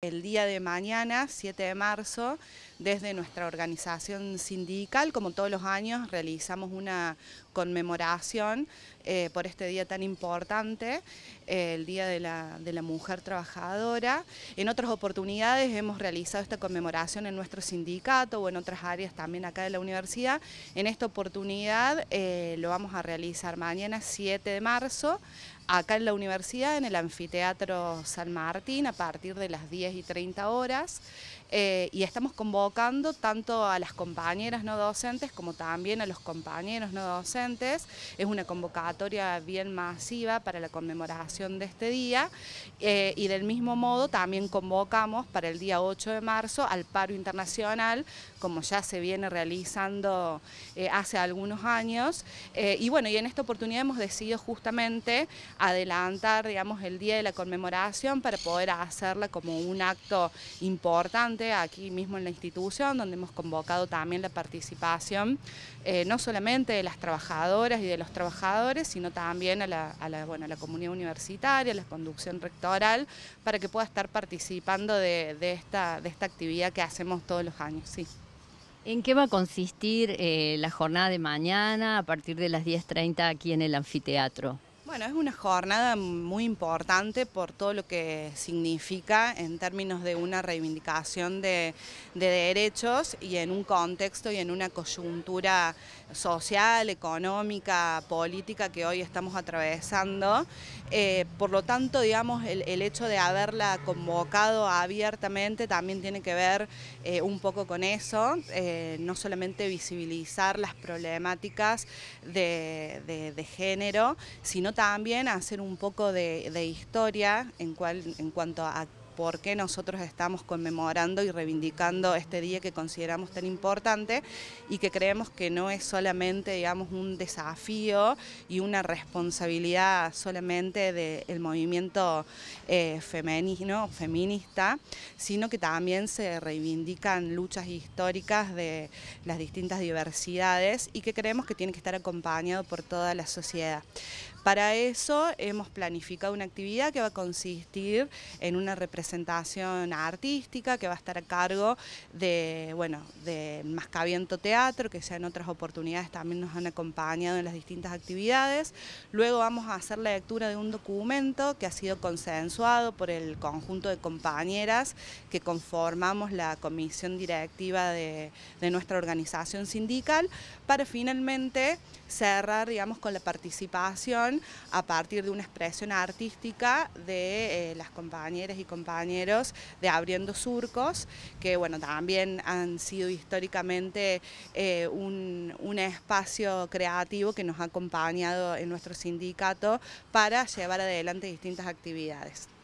El día de mañana, 7 de marzo, desde nuestra organización sindical, como todos los años, realizamos una conmemoración eh, por este día tan importante, eh, el Día de la, Mujer Trabajadora. En otras oportunidades hemos realizado esta conmemoración en nuestro sindicato o en otras áreas también acá de la universidad. En esta oportunidad eh, lo vamos a realizar mañana, 7 de marzo, acá en la universidad, en el anfiteatro San Martín, a partir de las 10 y 30 horas. Eh, y estamos convocando tanto a las compañeras no docentes como también a los compañeros no docentes. Es una convocatoria bien masiva para la conmemoración de este día eh, y del mismo modo también convocamos para el día 8 de marzo al paro internacional, como ya se viene realizando eh, hace algunos años. y bueno, y en esta oportunidad hemos decidido justamente adelantar, digamos, el día de la conmemoración para poder hacerla como un acto importante aquí mismo en la institución, donde hemos convocado también la participación eh, no solamente de las trabajadoras y de los trabajadores, sino también a la, comunidad universitaria, a la conducción rectoral, para que pueda estar participando de, de, esta, actividad que hacemos todos los años. ¿En qué va a consistir eh, la jornada de mañana a partir de las 10.30 aquí en el anfiteatro? Bueno, es una jornada muy importante por todo lo que significa en términos de una reivindicación de, derechos y en un contexto y en una coyuntura social, económica, política que hoy estamos atravesando. Eh, por lo tanto, digamos, el, hecho de haberla convocado abiertamente también tiene que ver eh, un poco con eso, eh, no solamente visibilizar las problemáticas de, de género, sino también hacer un poco de, historia en, en cuanto a por qué nosotros estamos conmemorando y reivindicando este día que consideramos tan importante y que creemos que no es solamente, digamos, un desafío y una responsabilidad solamente del movimiento eh, femenino, feminista, sino que también se reivindican luchas históricas de las distintas diversidades y que creemos que tiene que estar acompañado por toda la sociedad. Para eso hemos planificado una actividad que va a consistir en una representación artística que va a estar a cargo de, bueno, de Mascaviento Teatro, que ya en otras oportunidades también nos han acompañado en las distintas actividades. Luego vamos a hacer la lectura de un documento que ha sido consensuado por el conjunto de compañeras que conformamos la comisión directiva de, nuestra organización sindical para finalmente cerrar, digamos, con la participación a partir de una expresión artística de eh, las compañeras y compañeros de Abriendo Surcos, que bueno, también han sido históricamente eh, un espacio creativo que nos ha acompañado en nuestro sindicato para llevar adelante distintas actividades.